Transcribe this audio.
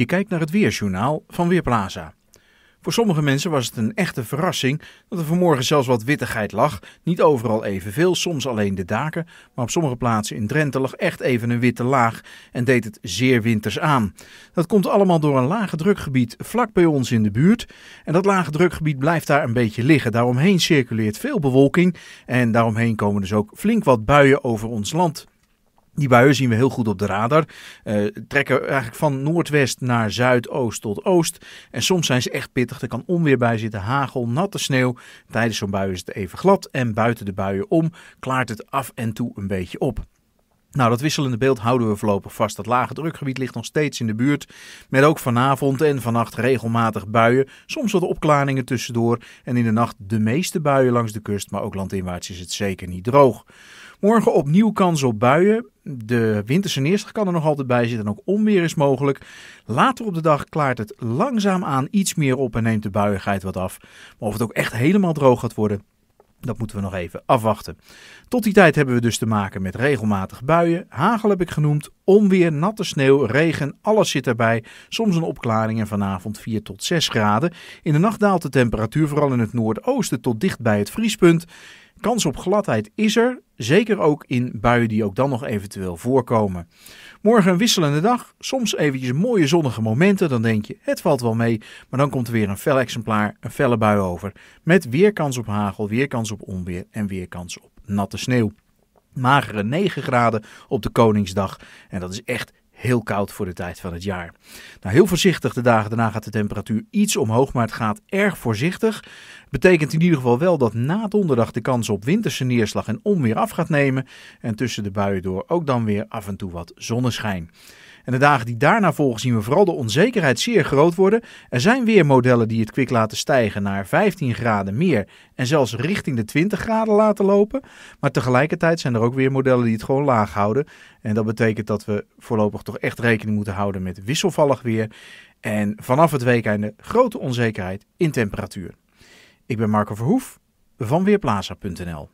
Je kijkt naar het weerjournaal van Weerplaza. Voor sommige mensen was het een echte verrassing dat er vanmorgen zelfs wat wittigheid lag. Niet overal evenveel, soms alleen de daken, maar op sommige plaatsen in Drenthe lag echt even een witte laag en deed het zeer winters aan. Dat komt allemaal door een lage drukgebied vlak bij ons in de buurt. En dat lage drukgebied blijft daar een beetje liggen. Daaromheen circuleert veel bewolking en daaromheen komen dus ook flink wat buien over ons land. Die buien zien we heel goed op de radar. Uh, trekken eigenlijk van noordwest naar zuidoost tot oost. En soms zijn ze echt pittig. Er kan onweer bij zitten, hagel, natte sneeuw. Tijdens zo'n bui is het even glad. En buiten de buien om klaart het af en toe een beetje op. Nou, dat wisselende beeld houden we voorlopig vast. Dat lage drukgebied ligt nog steeds in de buurt. Met ook vanavond en vannacht regelmatig buien. Soms wat opklaringen tussendoor. En in de nacht de meeste buien langs de kust. Maar ook landinwaarts is het zeker niet droog. Morgen opnieuw kans op buien. De winterse neerslag kan er nog altijd bij zitten en ook onweer is mogelijk. Later op de dag klaart het langzaam aan iets meer op en neemt de buiigheid wat af. Maar of het ook echt helemaal droog gaat worden, dat moeten we nog even afwachten. Tot die tijd hebben we dus te maken met regelmatig buien. Hagel heb ik genoemd, onweer, natte sneeuw, regen, alles zit erbij. Soms een opklaring en vanavond 4 tot 6 graden. In de nacht daalt de temperatuur vooral in het noordoosten tot dicht bij het vriespunt. Kans op gladheid is er, zeker ook in buien die ook dan nog eventueel voorkomen. Morgen een wisselende dag, soms eventjes mooie zonnige momenten, dan denk je het valt wel mee, maar dan komt er weer een fel exemplaar, een felle bui over. Met weer kans op hagel, weer kans op onweer en weer kans op natte sneeuw. Magere 9 graden op de Koningsdag en dat is echt heel koud voor de tijd van het jaar. Nou, heel voorzichtig, de dagen daarna gaat de temperatuur iets omhoog, maar het gaat erg voorzichtig. Betekent in ieder geval wel dat na donderdag de kans op winterse neerslag en onweer af gaat nemen. En tussen de buien door ook dan weer af en toe wat zonneschijn. En de dagen die daarna volgen zien we vooral de onzekerheid zeer groot worden. Er zijn weer modellen die het kwik laten stijgen naar 15 graden meer en zelfs richting de 20 graden laten lopen. Maar tegelijkertijd zijn er ook weer modellen die het gewoon laag houden. En dat betekent dat we voorlopig toch echt rekening moeten houden met wisselvallig weer. En vanaf het weekende grote onzekerheid in temperatuur. Ik ben Marco Verhoef van Weerplaza.nl.